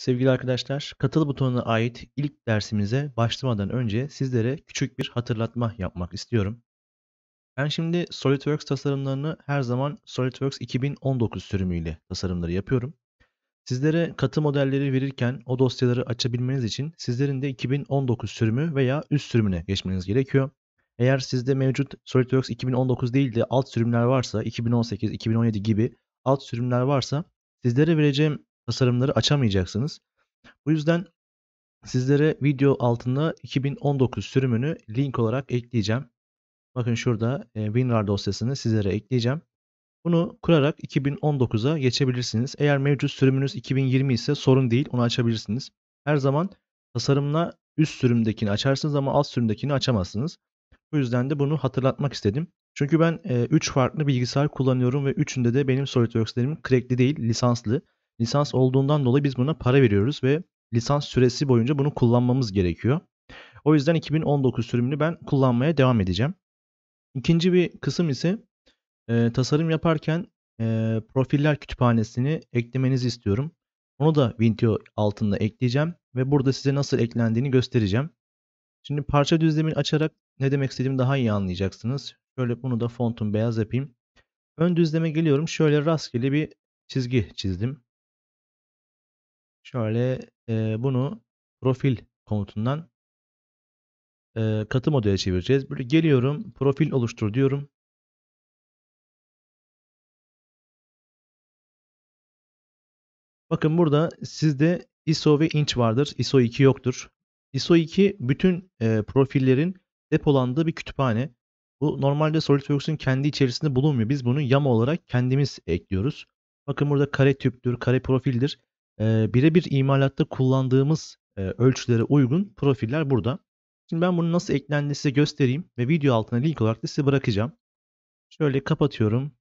Sevgili arkadaşlar, katıl butonuna ait ilk dersimize başlamadan önce sizlere küçük bir hatırlatma yapmak istiyorum. Ben şimdi SolidWorks tasarımlarını her zaman SolidWorks 2019 sürümüyle tasarımları yapıyorum. Sizlere katı modelleri verirken o dosyaları açabilmeniz için sizlerin de 2019 sürümü veya üst sürümüne geçmeniz gerekiyor. Eğer sizde mevcut SolidWorks 2019 değil de alt sürümler varsa 2018, 2017 gibi alt sürümler varsa sizlere vereceğim tasarımları açamayacaksınız. Bu yüzden sizlere video altında 2019 sürümünü link olarak ekleyeceğim. Bakın şurada e, WinRAR dosyasını sizlere ekleyeceğim. Bunu kurarak 2019'a geçebilirsiniz. Eğer mevcut sürümünüz 2020 ise sorun değil onu açabilirsiniz. Her zaman tasarımla üst sürümdekini açarsınız ama alt sürümdekini açamazsınız. Bu yüzden de bunu hatırlatmak istedim. Çünkü ben 3 e, farklı bilgisayar kullanıyorum ve üçünde de benim SolidWorks'lerim crackli değil lisanslı. Lisans olduğundan dolayı biz buna para veriyoruz ve lisans süresi boyunca bunu kullanmamız gerekiyor. O yüzden 2019 sürümünü ben kullanmaya devam edeceğim. İkinci bir kısım ise e, tasarım yaparken e, profiller kütüphanesini eklemenizi istiyorum. Onu da Vintio altında ekleyeceğim ve burada size nasıl eklendiğini göstereceğim. Şimdi parça düzlemini açarak ne demek istediğimi daha iyi anlayacaksınız. Şöyle bunu da fontun beyaz yapayım. Ön düzleme geliyorum. Şöyle rastgele bir çizgi çizdim. Şöyle e, bunu profil komutundan e, katı modele çevireceğiz. Böyle geliyorum profil oluştur diyorum. Bakın burada sizde ISO ve inç vardır. ISO 2 yoktur. ISO 2 bütün e, profillerin depolandığı bir kütüphane. Bu normalde SolidWorks'un kendi içerisinde bulunmuyor. Biz bunu yama olarak kendimiz ekliyoruz. Bakın burada kare tüptür, kare profildir e, birebir imalatta kullandığımız e, ölçülere uygun profiller burada. Şimdi ben bunu nasıl eklendi size göstereyim ve video altına link olarak da size bırakacağım. Şöyle kapatıyorum.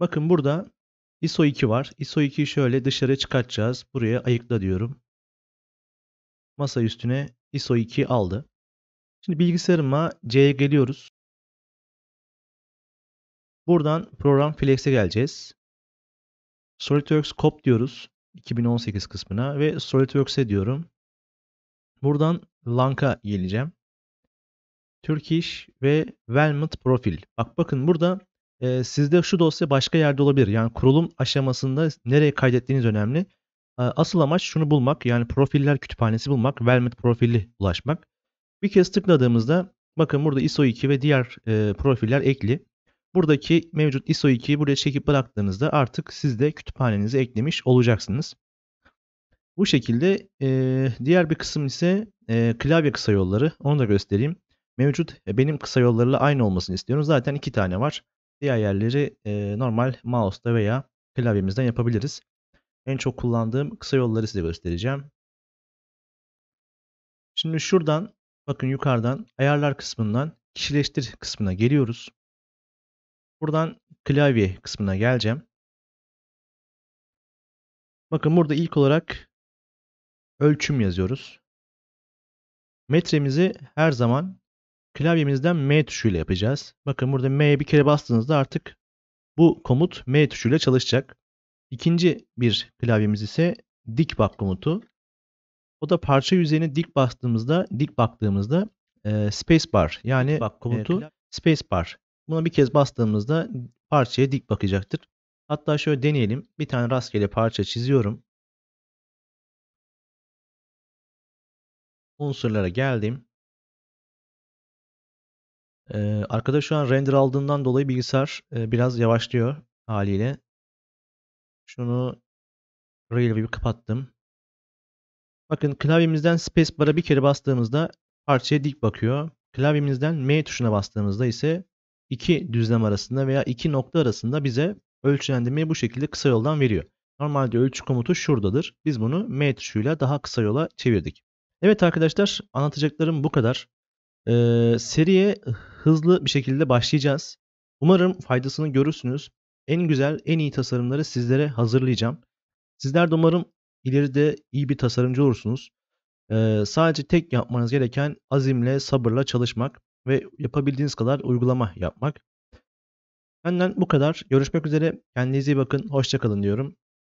Bakın burada ISO 2 var. ISO 2'yi şöyle dışarı çıkartacağız. Buraya ayıkla diyorum. Masa üstüne ISO 2 aldı. Şimdi bilgisayarıma C'ye geliyoruz. Buradan program Flex'e geleceğiz. SolidWorks Cop diyoruz 2018 kısmına ve SolidWorks'e diyorum. Buradan Lanka geleceğim. Turkish ve Velvet Profil. Bak bakın burada e, sizde şu dosya başka yerde olabilir. Yani kurulum aşamasında nereye kaydettiğiniz önemli. E, asıl amaç şunu bulmak. Yani profiller kütüphanesi bulmak. Velvet profili ulaşmak. Bir kez tıkladığımızda bakın burada ISO 2 ve diğer e, profiller ekli. Buradaki mevcut ISO 2'yi buraya çekip bıraktığınızda artık siz de kütüphanenize eklemiş olacaksınız. Bu şekilde e, diğer bir kısım ise e, klavye kısa yolları. Onu da göstereyim. Mevcut e, benim kısa yollarıyla aynı olmasını istiyorum. Zaten iki tane var. Diğer yerleri e, normal mouse'da veya klavyemizden yapabiliriz. En çok kullandığım kısa yolları size göstereceğim. Şimdi şuradan bakın yukarıdan ayarlar kısmından kişileştir kısmına geliyoruz. Buradan klavye kısmına geleceğim. Bakın burada ilk olarak ölçüm yazıyoruz. Metremizi her zaman klavyemizden M tuşuyla yapacağız. Bakın burada M'ye bir kere bastığınızda artık bu komut M tuşuyla çalışacak. İkinci bir klavyemiz ise dik bak komutu. O da parça yüzeyine dik bastığımızda, dik baktığımızda e, space bar yani bak komutu e, space bar Buna bir kez bastığımızda parçaya dik bakacaktır. Hatta şöyle deneyelim. Bir tane rastgele parça çiziyorum. Unsurlara geldim. Ee, arkada şu an render aldığından dolayı bilgisayar e, biraz yavaşlıyor haliyle. Şunu Railway'i kapattım. Bakın klavyemizden spacebar'a bir kere bastığımızda parçaya dik bakıyor. Klavyemizden M tuşuna bastığımızda ise iki düzlem arasında veya iki nokta arasında bize ölçülendirmeyi bu şekilde kısa yoldan veriyor. Normalde ölçü komutu şuradadır. Biz bunu M tuşuyla daha kısa yola çevirdik. Evet arkadaşlar anlatacaklarım bu kadar. Ee, seriye hızlı bir şekilde başlayacağız. Umarım faydasını görürsünüz. En güzel, en iyi tasarımları sizlere hazırlayacağım. Sizler de umarım ileride iyi bir tasarımcı olursunuz. Ee, sadece tek yapmanız gereken azimle, sabırla çalışmak ve yapabildiğiniz kadar uygulama yapmak. Benden bu kadar. Görüşmek üzere. Kendinize iyi bakın. Hoşçakalın diyorum.